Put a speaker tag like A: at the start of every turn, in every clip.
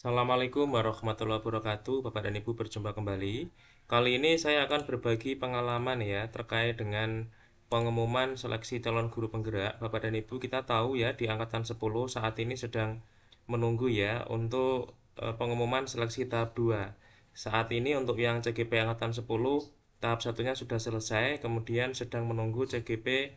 A: Assalamualaikum warahmatullahi wabarakatuh Bapak dan Ibu berjumpa kembali Kali ini saya akan berbagi pengalaman ya Terkait dengan pengumuman seleksi calon guru penggerak Bapak dan Ibu kita tahu ya di Angkatan 10 saat ini sedang menunggu ya Untuk eh, pengumuman seleksi tahap 2 Saat ini untuk yang CGP Angkatan 10 Tahap satunya sudah selesai Kemudian sedang menunggu CGP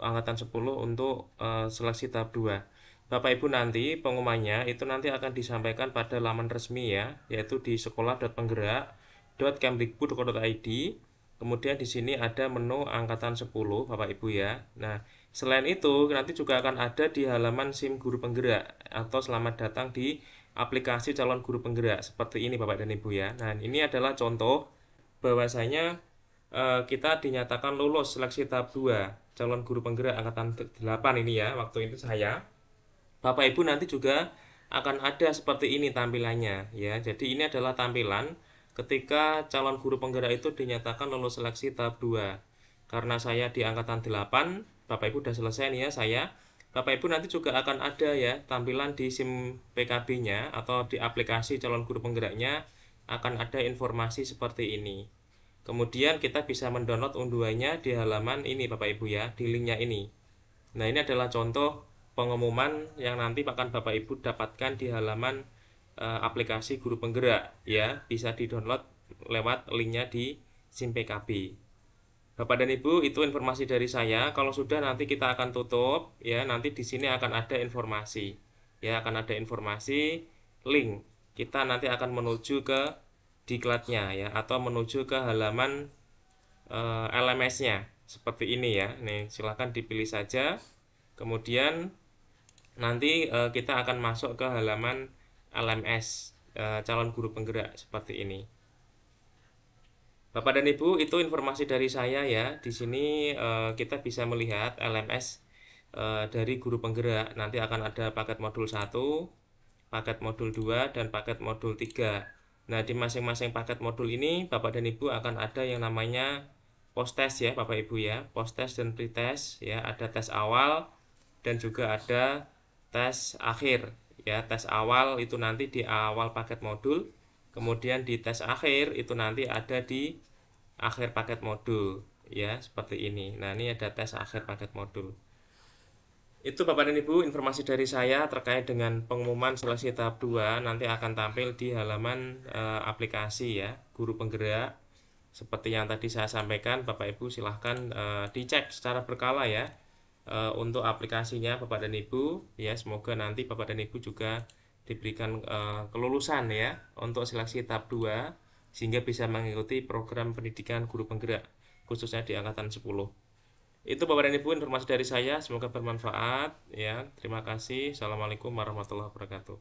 A: Angkatan 10 untuk eh, seleksi tahap 2 Bapak Ibu nanti pengumumannya itu nanti akan disampaikan pada laman resmi ya, yaitu di sekolah.penggerak.kemdikbud.id. Kemudian di sini ada menu angkatan 10 Bapak Ibu ya. Nah, selain itu nanti juga akan ada di halaman SIM Guru Penggerak atau selamat datang di aplikasi calon guru penggerak seperti ini Bapak dan Ibu ya. Nah, ini adalah contoh bahwasanya eh, kita dinyatakan lulus seleksi tahap 2 calon guru penggerak angkatan 8 ini ya waktu itu saya Bapak Ibu nanti juga akan ada seperti ini tampilannya ya. Jadi ini adalah tampilan ketika calon guru penggerak itu dinyatakan lulus seleksi tahap 2. Karena saya di angkatan 8, Bapak Ibu sudah selesai nih ya saya. Bapak Ibu nanti juga akan ada ya tampilan di SIM PKB-nya atau di aplikasi calon guru penggeraknya akan ada informasi seperti ini. Kemudian kita bisa mendownload unduhannya di halaman ini Bapak Ibu ya, di linknya ini. Nah ini adalah contoh pengumuman yang nanti akan Bapak Ibu dapatkan di halaman e, aplikasi Guru Penggerak ya, bisa di-download lewat linknya di SIM PKB. Bapak dan Ibu, itu informasi dari saya. Kalau sudah nanti kita akan tutup ya, nanti di sini akan ada informasi. Ya, akan ada informasi link. Kita nanti akan menuju ke diklatnya ya atau menuju ke halaman e, eh, LMS-nya seperti ini ya. Nih, silahkan dipilih saja. Kemudian Nanti uh, kita akan masuk ke halaman LMS uh, eh, calon guru penggerak seperti ini. Bapak dan Ibu, itu informasi dari saya ya. Di sini uh, kita bisa melihat LMS uh, dari guru penggerak. Nanti akan ada paket modul 1, paket modul 2, dan paket modul 3. Nah, di masing-masing paket modul ini, Bapak dan Ibu akan ada yang namanya post test ya, Bapak Ibu ya. Post test dan pretest ya, ada tes awal dan juga ada tes akhir ya tes awal itu nanti di awal paket modul kemudian di tes akhir itu nanti ada di akhir paket modul ya seperti ini nah ini ada tes akhir paket modul itu Bapak dan Ibu informasi dari saya terkait dengan pengumuman seleksi tahap 2 nanti akan tampil di halaman e, aplikasi ya guru penggerak seperti yang tadi saya sampaikan Bapak Ibu silahkan e, dicek secara berkala ya e, untuk aplikasinya Bapak dan Ibu ya semoga nanti Bapak dan Ibu juga diberikan e, kelulusan ya untuk seleksi tahap 2 sehingga bisa mengikuti program pendidikan guru penggerak khususnya di angkatan 10. Itu Bapak dan Ibu informasi dari saya, semoga bermanfaat ya. Terima kasih. Assalamualaikum warahmatullahi wabarakatuh.